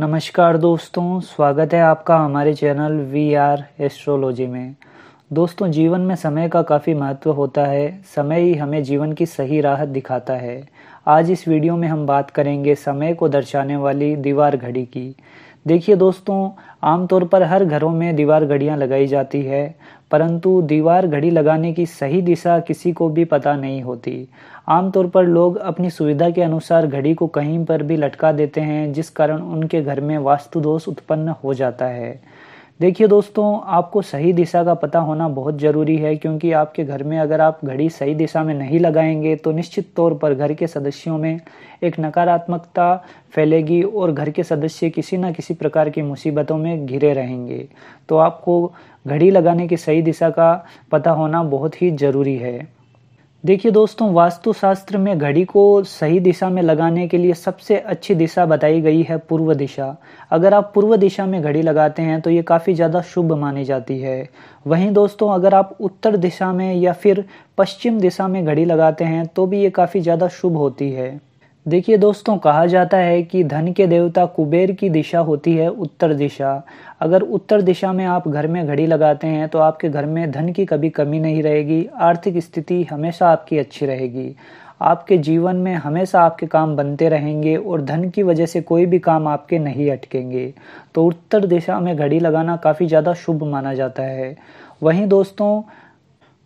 नमस्कार दोस्तों स्वागत है आपका हमारे चैनल वी आर एस्ट्रोलॉजी में दोस्तों जीवन में समय का काफ़ी महत्व होता है समय ही हमें जीवन की सही राह दिखाता है आज इस वीडियो में हम बात करेंगे समय को दर्शाने वाली दीवार घड़ी की देखिए दोस्तों आमतौर पर हर घरों में दीवार घड़ियाँ लगाई जाती है परंतु दीवार घड़ी लगाने की सही दिशा किसी को भी पता नहीं होती आमतौर पर लोग अपनी सुविधा के अनुसार घड़ी को कहीं पर भी लटका देते हैं जिस कारण उनके घर में वास्तु दोष उत्पन्न हो जाता है देखिए दोस्तों आपको सही दिशा का पता होना बहुत ज़रूरी है क्योंकि आपके घर में अगर आप घड़ी सही दिशा में नहीं लगाएंगे तो निश्चित तौर पर घर के सदस्यों में एक नकारात्मकता फैलेगी और घर के सदस्य किसी न किसी प्रकार की मुसीबतों में घिरे रहेंगे तो आपको घड़ी लगाने की सही दिशा का पता होना बहुत ही ज़रूरी है देखिए दोस्तों वास्तुशास्त्र में घड़ी को सही दिशा में लगाने के लिए सबसे अच्छी दिशा बताई गई है पूर्व दिशा अगर आप पूर्व दिशा में घड़ी लगाते हैं तो ये काफ़ी ज़्यादा शुभ मानी जाती है वहीं दोस्तों अगर आप उत्तर दिशा में या फिर पश्चिम दिशा में घड़ी लगाते हैं तो भी ये काफ़ी ज़्यादा शुभ होती है देखिए दोस्तों कहा जाता है कि धन के देवता कुबेर की दिशा होती है उत्तर दिशा अगर उत्तर दिशा में आप घर में घड़ी लगाते हैं तो आपके घर में धन की कभी कमी नहीं रहेगी आर्थिक स्थिति हमेशा आपकी अच्छी रहेगी आपके जीवन में हमेशा आपके काम बनते रहेंगे और धन की वजह से कोई भी काम आपके नहीं अटकेंगे तो उत्तर दिशा में घड़ी लगाना काफ़ी ज़्यादा शुभ माना जाता है वहीं दोस्तों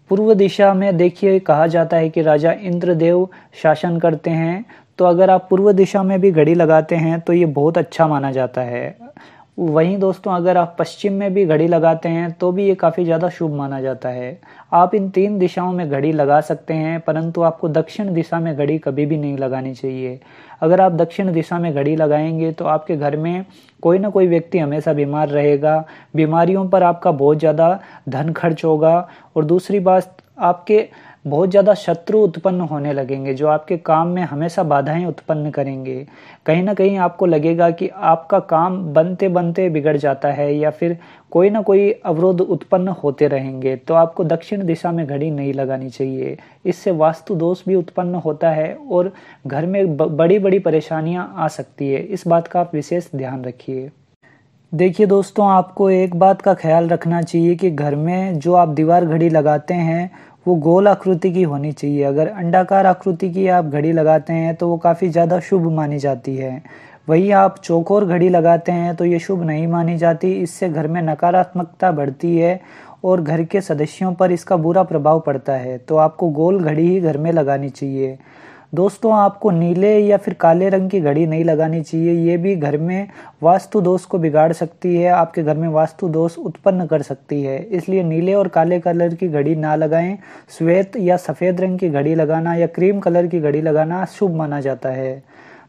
पूर्व दिशा में देखिए कहा जाता है कि राजा इंद्रदेव शासन करते हैं तो अगर आप पूर्व दिशा में भी घड़ी लगाते हैं तो ये बहुत अच्छा माना जाता है वहीं दोस्तों अगर आप पश्चिम में भी घड़ी लगाते हैं तो भी ये काफ़ी ज़्यादा शुभ माना जाता है आप इन तीन दिशाओं में घड़ी लगा सकते हैं परंतु आपको दक्षिण दिशा में घड़ी कभी भी नहीं लगानी चाहिए अगर आप दक्षिण दिशा में घड़ी लगाएंगे तो आपके घर में कोई ना कोई व्यक्ति हमेशा बीमार रहेगा बीमारियों पर आपका बहुत ज़्यादा धन खर्च होगा और दूसरी बात आपके बहुत ज़्यादा शत्रु उत्पन्न होने लगेंगे जो आपके काम में हमेशा बाधाएं उत्पन्न करेंगे कहीं ना कहीं आपको लगेगा कि आपका काम बनते बनते बिगड़ जाता है या फिर कोई ना कोई अवरोध उत्पन्न होते रहेंगे तो आपको दक्षिण दिशा में घड़ी नहीं लगानी चाहिए इससे वास्तु दोष भी उत्पन्न होता है और घर में बड़ी बड़ी परेशानियाँ आ सकती है इस बात का आप विशेष ध्यान रखिए देखिए दोस्तों आपको एक बात का ख्याल रखना चाहिए कि घर में जो आप दीवार घड़ी लगाते हैं वो गोल आकृति की होनी चाहिए अगर अंडाकार आकृति की आप घड़ी लगाते हैं तो वो काफ़ी ज़्यादा शुभ मानी जाती है वही आप चौकोर घड़ी लगाते हैं तो ये शुभ नहीं मानी जाती इससे घर में नकारात्मकता बढ़ती है और घर के सदस्यों पर इसका बुरा प्रभाव पड़ता है तो आपको गोल घड़ी ही घर में लगानी चाहिए दोस्तों आपको नीले या फिर काले रंग की घड़ी नहीं लगानी चाहिए ये भी घर में वास्तु दोष को बिगाड़ सकती है आपके घर में वास्तु दोष उत्पन्न कर सकती है इसलिए नीले और काले कलर की घड़ी ना लगाएं श्वेत या सफ़ेद रंग की घड़ी लगाना या क्रीम कलर की घड़ी लगाना शुभ माना जाता है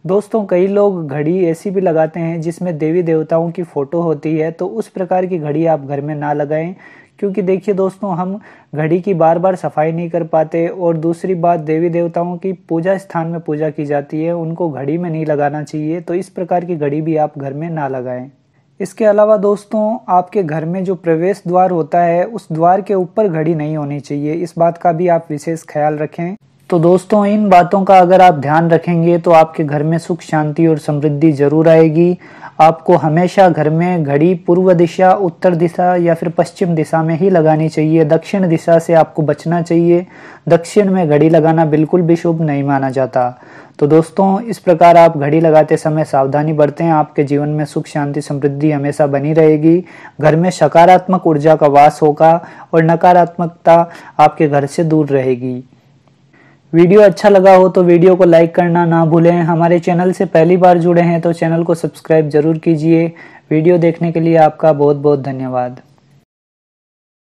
दोस्तों कई लोग घड़ी ऐसी भी लगाते हैं जिसमें देवी देवताओं की फ़ोटो होती है तो उस प्रकार की घड़ी आप घर में ना लगाएं क्योंकि देखिए दोस्तों हम घड़ी की बार बार सफाई नहीं कर पाते और दूसरी बात देवी देवताओं की पूजा स्थान में पूजा की जाती है उनको घड़ी में नहीं लगाना चाहिए तो इस प्रकार की घड़ी भी आप घर में ना लगाएं इसके अलावा दोस्तों आपके घर में जो प्रवेश द्वार होता है उस द्वार के ऊपर घड़ी नहीं होनी चाहिए इस बात का भी आप विशेष ख्याल रखें तो दोस्तों इन बातों का अगर आप ध्यान रखेंगे तो आपके घर में सुख शांति और समृद्धि जरूर आएगी आपको हमेशा घर में घड़ी पूर्व दिशा उत्तर दिशा या फिर पश्चिम दिशा में ही लगानी चाहिए दक्षिण दिशा से आपको बचना चाहिए दक्षिण में घड़ी लगाना बिल्कुल भी शुभ नहीं माना जाता तो दोस्तों इस प्रकार आप घड़ी लगाते समय सावधानी बरतें आपके जीवन में सुख शांति समृद्धि हमेशा बनी रहेगी घर में सकारात्मक ऊर्जा का वास होगा और नकारात्मकता आपके घर से दूर रहेगी वीडियो अच्छा लगा हो तो वीडियो को लाइक करना ना भूलें हमारे चैनल से पहली बार जुड़े हैं तो चैनल को सब्सक्राइब जरूर कीजिए वीडियो देखने के लिए आपका बहुत बहुत धन्यवाद